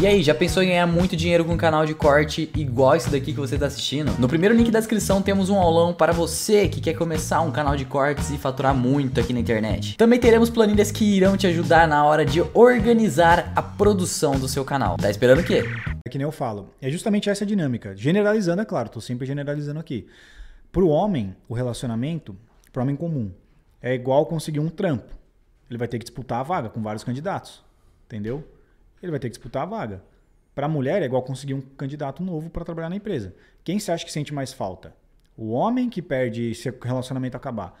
E aí, já pensou em ganhar muito dinheiro com um canal de corte igual esse daqui que você está assistindo? No primeiro link da descrição temos um aulão para você que quer começar um canal de cortes e faturar muito aqui na internet. Também teremos planilhas que irão te ajudar na hora de organizar a produção do seu canal. Tá esperando o quê? É que nem eu falo, é justamente essa dinâmica. Generalizando, é claro, estou sempre generalizando aqui. Para o homem, o relacionamento, para o homem comum, é igual conseguir um trampo. Ele vai ter que disputar a vaga com vários candidatos, entendeu? ele vai ter que disputar a vaga. Para a mulher é igual conseguir um candidato novo para trabalhar na empresa. Quem você acha que sente mais falta? O homem que perde se o relacionamento acabar?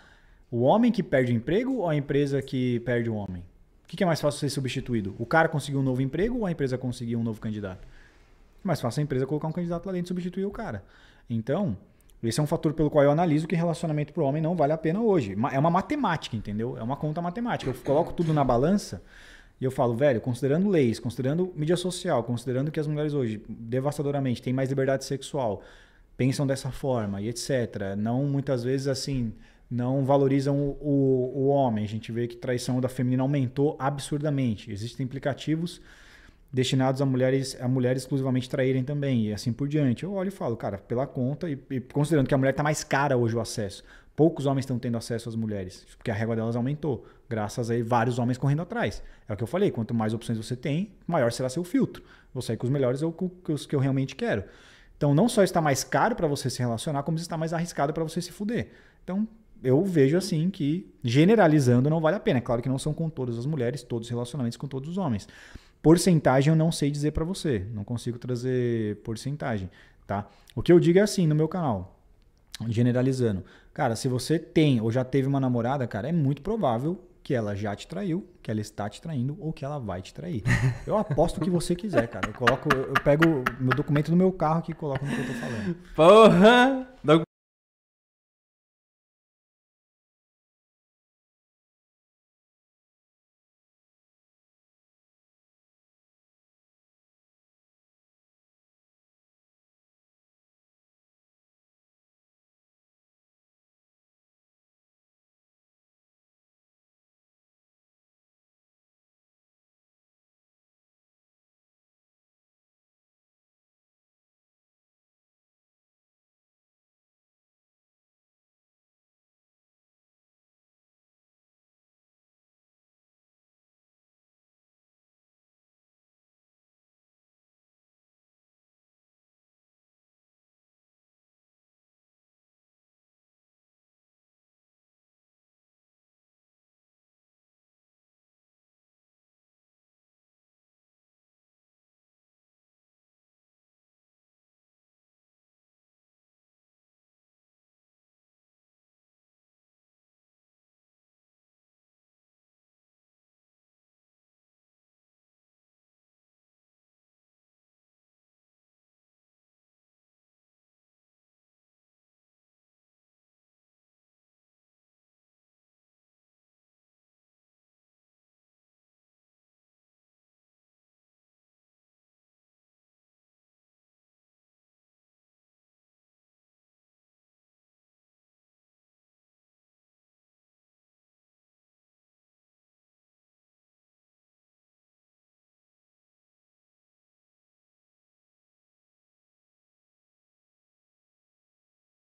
O homem que perde o emprego ou a empresa que perde o homem? O que é mais fácil ser substituído? O cara conseguir um novo emprego ou a empresa conseguir um novo candidato? É mais fácil a empresa colocar um candidato lá dentro e substituir o cara. Então, esse é um fator pelo qual eu analiso que relacionamento para o homem não vale a pena hoje. É uma matemática, entendeu? É uma conta matemática. Eu coloco tudo na balança e eu falo, velho, considerando leis, considerando mídia social, considerando que as mulheres hoje, devastadoramente, têm mais liberdade sexual, pensam dessa forma e etc. Não muitas vezes assim, não valorizam o, o, o homem. A gente vê que traição da feminina aumentou absurdamente. Existem implicativos destinados a mulheres, a mulheres exclusivamente traírem também, e assim por diante. Eu olho e falo, cara, pela conta, e, e considerando que a mulher está mais cara hoje o acesso, poucos homens estão tendo acesso às mulheres, porque a régua delas aumentou, graças a vários homens correndo atrás. É o que eu falei, quanto mais opções você tem, maior será seu filtro. Vou sair com os melhores ou com os que eu realmente quero. Então, não só está mais caro para você se relacionar, como está mais arriscado para você se fuder. Então, eu vejo assim que, generalizando, não vale a pena. É claro que não são com todas as mulheres, todos os relacionamentos com todos os homens. Porcentagem eu não sei dizer para você, não consigo trazer porcentagem, tá? O que eu digo é assim no meu canal, generalizando. Cara, se você tem ou já teve uma namorada, cara, é muito provável que ela já te traiu, que ela está te traindo ou que ela vai te trair. Eu aposto o que você quiser, cara. Eu coloco, eu pego meu documento do meu carro aqui e coloco no que eu tô falando. Porra!